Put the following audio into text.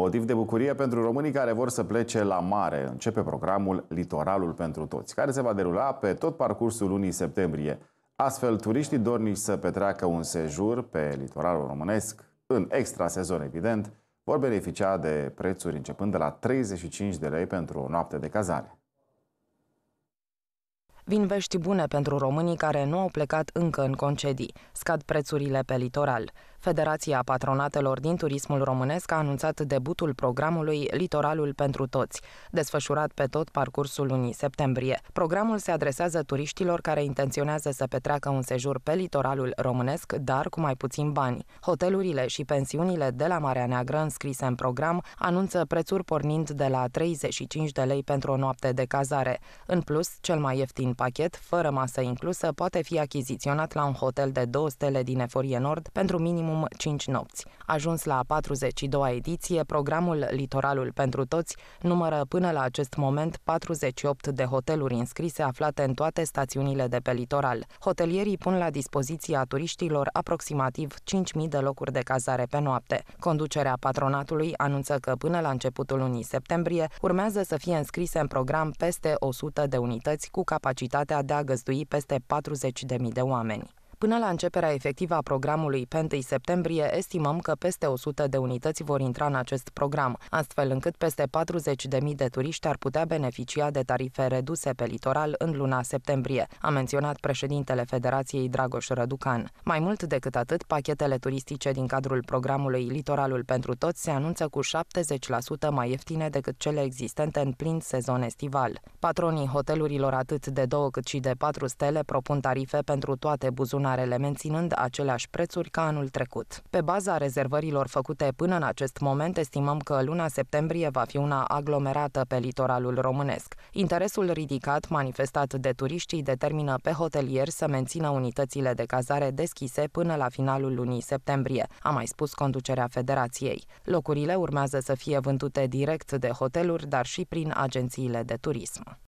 Motiv de bucurie pentru românii care vor să plece la mare. Începe programul Litoralul pentru toți, care se va derula pe tot parcursul lunii septembrie. Astfel, turiștii dornici să petreacă un sejur pe litoralul românesc, în extra sezon evident, vor beneficia de prețuri începând de la 35 de lei pentru o noapte de cazare. Vin vești bune pentru românii care nu au plecat încă în concedii. Scad prețurile pe litoral. Federația Patronatelor din Turismul Românesc a anunțat debutul programului Litoralul pentru Toți, desfășurat pe tot parcursul lunii septembrie. Programul se adresează turiștilor care intenționează să petreacă un sejur pe litoralul românesc, dar cu mai puțin bani. Hotelurile și pensiunile de la Marea Neagră înscrise în program anunță prețuri pornind de la 35 de lei pentru o noapte de cazare. În plus, cel mai ieftin pachet, fără masă inclusă, poate fi achiziționat la un hotel de două stele din Eforie Nord pentru minimum 5 nopți. Ajuns la 42-a ediție, programul Litoralul pentru toți numără până la acest moment 48 de hoteluri înscrise aflate în toate stațiunile de pe litoral. Hotelierii pun la dispoziția turiștilor aproximativ 5.000 de locuri de cazare pe noapte. Conducerea patronatului anunță că până la începutul lunii septembrie urmează să fie înscrise în program peste 100 de unități cu capacitate capacitatea de a găzdui peste 40.000 de oameni. Până la începerea efectivă a programului pe 1 septembrie, estimăm că peste 100 de unități vor intra în acest program, astfel încât peste 40.000 de turiști ar putea beneficia de tarife reduse pe litoral în luna septembrie, a menționat președintele Federației Dragoș Răducan. Mai mult decât atât, pachetele turistice din cadrul programului Litoralul pentru toți se anunță cu 70% mai ieftine decât cele existente în plin sezon estival. Patronii hotelurilor atât de două cât și de patru stele propun tarife pentru toate buzunarele marele, menținând aceleași prețuri ca anul trecut. Pe baza rezervărilor făcute până în acest moment, estimăm că luna septembrie va fi una aglomerată pe litoralul românesc. Interesul ridicat manifestat de turiștii determină pe hotelieri să mențină unitățile de cazare deschise până la finalul lunii septembrie, a mai spus conducerea federației. Locurile urmează să fie vândute direct de hoteluri, dar și prin agențiile de turism.